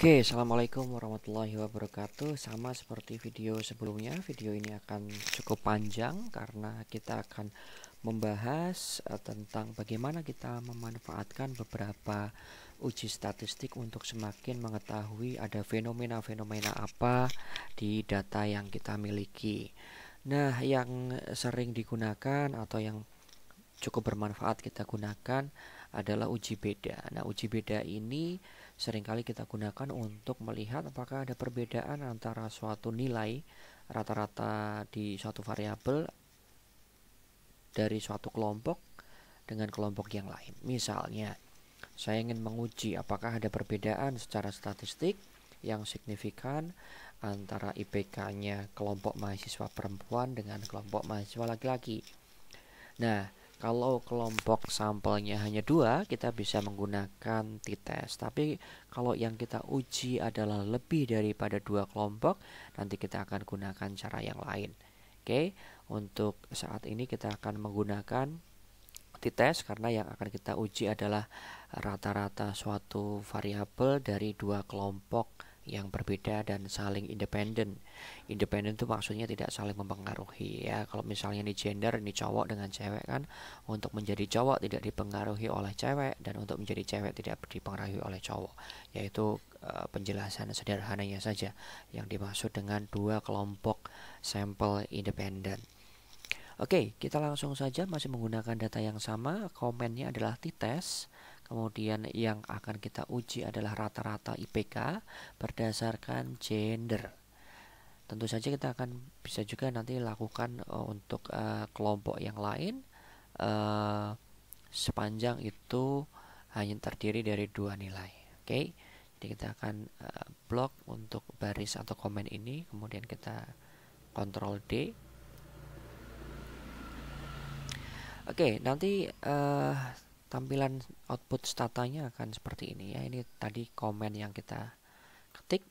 Oke, assalamualaikum warahmatullahi wabarakatuh. Sama seperti video sebelumnya, video ini akan cukup panjang karena kita akan membahas eh, tentang bagaimana kita memanfaatkan beberapa uji statistik untuk semakin mengetahui ada fenomena-fenomena apa di data yang kita miliki. Nah, yang sering digunakan atau yang cukup bermanfaat kita gunakan adalah uji beda. Nah, uji beda ini seringkali kita gunakan untuk melihat apakah ada perbedaan antara suatu nilai rata-rata di suatu variabel dari suatu kelompok dengan kelompok yang lain. Misalnya, saya ingin menguji apakah ada perbedaan secara statistik yang signifikan antara IPK-nya kelompok mahasiswa perempuan dengan kelompok mahasiswa laki-laki. Nah, kalau kelompok sampelnya hanya dua, kita bisa menggunakan t-test. Tapi kalau yang kita uji adalah lebih daripada dua kelompok, nanti kita akan gunakan cara yang lain. Oke, untuk saat ini kita akan menggunakan t-test karena yang akan kita uji adalah rata-rata suatu variabel dari dua kelompok yang berbeda dan saling independen. Independen itu maksudnya tidak saling mempengaruhi ya. Kalau misalnya ini gender ini cowok dengan cewek kan untuk menjadi cowok tidak dipengaruhi oleh cewek dan untuk menjadi cewek tidak dipengaruhi oleh cowok. Yaitu e, penjelasan sederhananya saja yang dimaksud dengan dua kelompok sampel independen. Oke, kita langsung saja masih menggunakan data yang sama. Komennya adalah t-test Kemudian yang akan kita uji adalah rata-rata IPK berdasarkan gender. Tentu saja kita akan bisa juga nanti lakukan uh, untuk uh, kelompok yang lain uh, sepanjang itu hanya terdiri dari dua nilai. Oke. Okay? Jadi kita akan uh, blok untuk baris atau komen ini, kemudian kita kontrol D. Oke, okay, nanti uh, tampilan output statanya akan seperti ini ya ini tadi komen yang kita ketik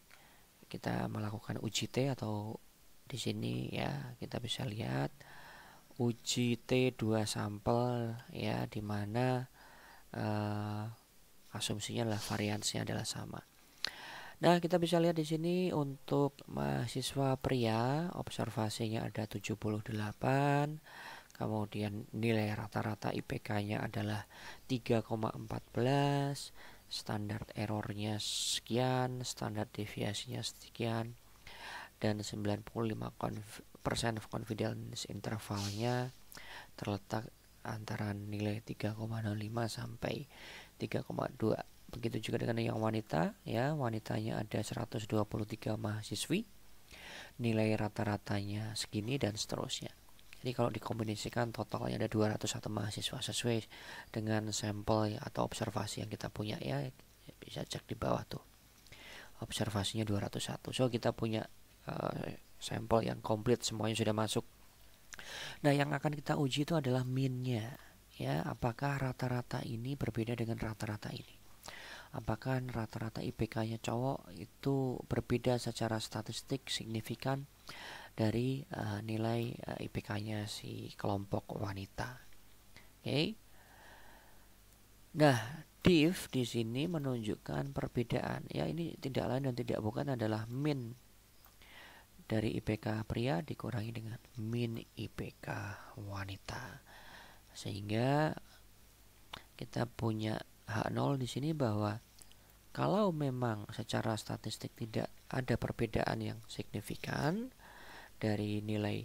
kita melakukan uji T atau di sini ya kita bisa lihat uji T 2 sampel ya dimana uh, eh, asumsinya adalah variansnya adalah sama Nah, kita bisa lihat di sini untuk mahasiswa pria observasinya ada 78, kemudian nilai rata-rata IPK-nya adalah 3,14, standar errornya sekian, standar deviasinya sekian, dan 95% confidence intervalnya terletak antara nilai 3,05 sampai 3,2. Begitu juga dengan yang wanita, ya, wanitanya ada 123 mahasiswi, nilai rata-ratanya segini dan seterusnya. Jadi kalau dikombinasikan totalnya ada 201 mahasiswa sesuai dengan sampel ya, atau observasi yang kita punya ya, ya bisa cek di bawah tuh. Observasinya 201. So kita punya uh, sampel yang komplit semuanya sudah masuk. Nah, yang akan kita uji itu adalah minnya ya, apakah rata-rata ini berbeda dengan rata-rata ini apakah rata-rata IPK-nya cowok itu berbeda secara statistik signifikan dari uh, nilai uh, eh, IPK-nya si kelompok wanita. Oke. Okay. Nah, div di sini menunjukkan perbedaan. Ya, ini tidak lain dan tidak bukan adalah min dari IPK pria dikurangi dengan min IPK wanita. Sehingga kita punya hak nol di sini bahwa kalau memang secara statistik tidak ada perbedaan yang signifikan, dari nilai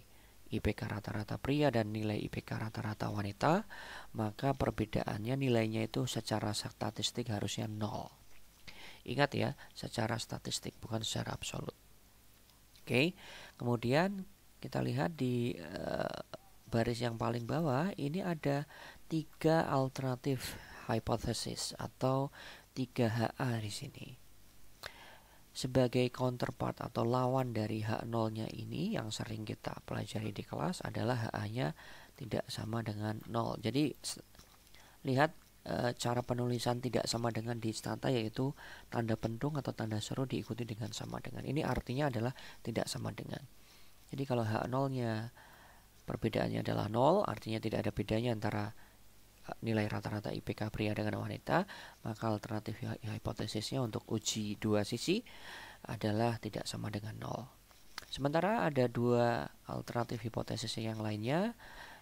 IPK rata-rata pria dan nilai IPK rata-rata wanita, maka perbedaannya nilainya itu secara statistik harusnya nol. Ingat ya, secara statistik bukan secara absolut. Oke, kemudian kita lihat di e, baris yang paling bawah ini ada tiga alternatif hipotesis atau tiga ha di sini sebagai counterpart atau lawan dari H nolnya ini yang sering kita pelajari di kelas adalah hanya nya tidak sama dengan 0. Jadi lihat e, cara penulisan tidak sama dengan di stata yaitu tanda pentung atau tanda seru diikuti dengan sama dengan. Ini artinya adalah tidak sama dengan. Jadi kalau H nolnya perbedaannya adalah 0 artinya tidak ada bedanya antara nilai rata-rata IPK pria dengan wanita, maka alternatif hipotesisnya untuk uji dua sisi adalah tidak sama dengan nol. Sementara ada dua alternatif hipotesis yang lainnya,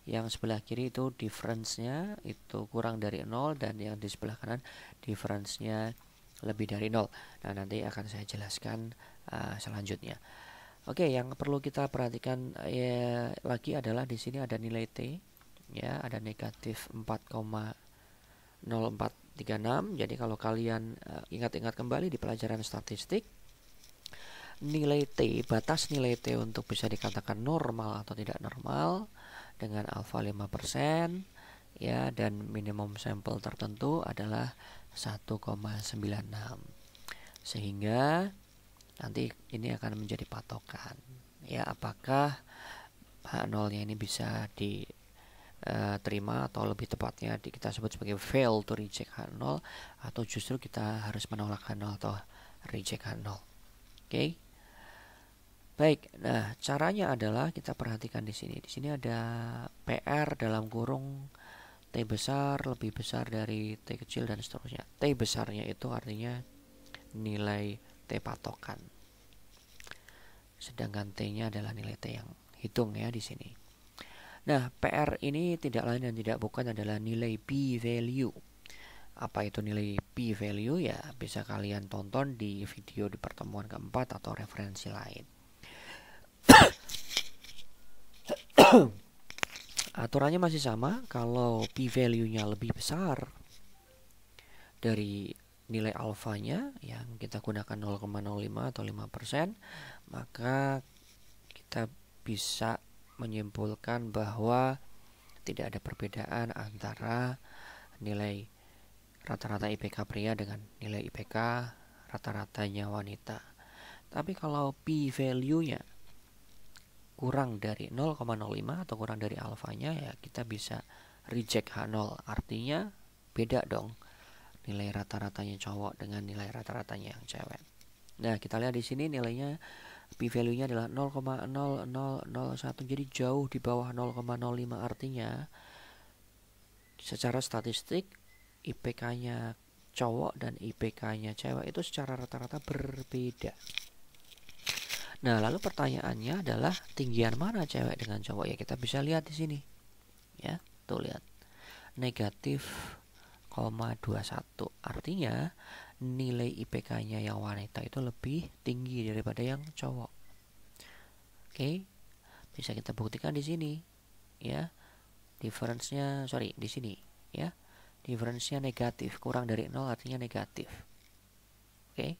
yang sebelah kiri itu difference-nya itu kurang dari nol dan yang di sebelah kanan difference-nya lebih dari nol. Nah, nanti akan saya jelaskan uh, selanjutnya. Oke, yang perlu kita perhatikan ya, lagi adalah di sini ada nilai T ya ada negatif 4,0436 jadi kalau kalian eh, ingat-ingat kembali di pelajaran statistik nilai T batas nilai T untuk bisa dikatakan normal atau tidak normal dengan alfa 5% ya dan minimum sampel tertentu adalah 1,96 sehingga nanti ini akan menjadi patokan ya apakah H0 nya ini bisa di Eh, terima atau lebih tepatnya kita sebut sebagai fail to reject H0 atau justru kita harus menolak H0 atau reject H0. Oke. Okay? Baik, nah caranya adalah kita perhatikan di sini. Di sini ada PR dalam kurung T besar lebih besar dari T kecil dan seterusnya. T besarnya itu artinya nilai T patokan. Sedangkan T-nya adalah nilai T yang hitung ya di sini. Nah, PR ini tidak lain dan tidak bukan adalah nilai P value. Apa itu nilai P value ya? Bisa kalian tonton di video di pertemuan keempat atau referensi lain. Aturannya masih sama, kalau P value-nya lebih besar dari nilai alfanya yang kita gunakan 0,05 atau 5%, maka kita bisa menyimpulkan bahwa tidak ada perbedaan antara nilai rata-rata IPK pria dengan nilai IPK rata-ratanya wanita. Tapi kalau p value-nya kurang dari 0,05 atau kurang dari alfanya ya kita bisa reject H0. Artinya beda dong nilai rata-ratanya cowok dengan nilai rata-ratanya yang cewek. Nah, kita lihat di sini nilainya p value-nya adalah 0,0001 jadi jauh di bawah 0,05 artinya secara statistik IPK-nya cowok dan IPK-nya cewek itu secara rata-rata berbeda. Nah, lalu pertanyaannya adalah tinggian mana cewek dengan cowok ya kita bisa lihat di sini. Ya, tuh lihat. Negatif 0,21. Artinya nilai IPK-nya yang wanita itu lebih tinggi daripada yang cowok. Oke, okay? bisa kita buktikan di sini, ya. Difference-nya, sorry, di sini, ya. Difference-nya negatif, kurang dari nol artinya negatif. Oke, okay?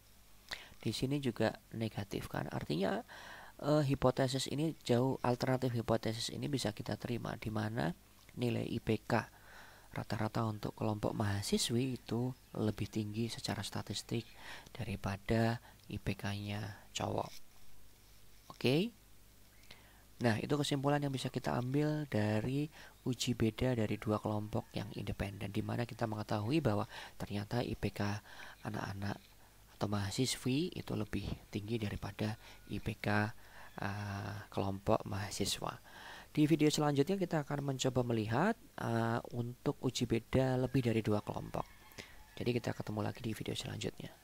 di sini juga negatif kan, artinya uh, hipotesis ini jauh alternatif hipotesis ini bisa kita terima di mana nilai IPK rata-rata untuk kelompok mahasiswi itu lebih tinggi secara statistik daripada IPK-nya cowok. Oke. Nah, itu kesimpulan yang bisa kita ambil dari uji beda dari dua kelompok yang independen di mana kita mengetahui bahwa ternyata IPK anak-anak atau mahasiswi itu lebih tinggi daripada IPK uh, ah, kelompok mahasiswa. Di video selanjutnya kita akan mencoba melihat uh, untuk uji beda lebih dari dua kelompok. Jadi kita ketemu lagi di video selanjutnya.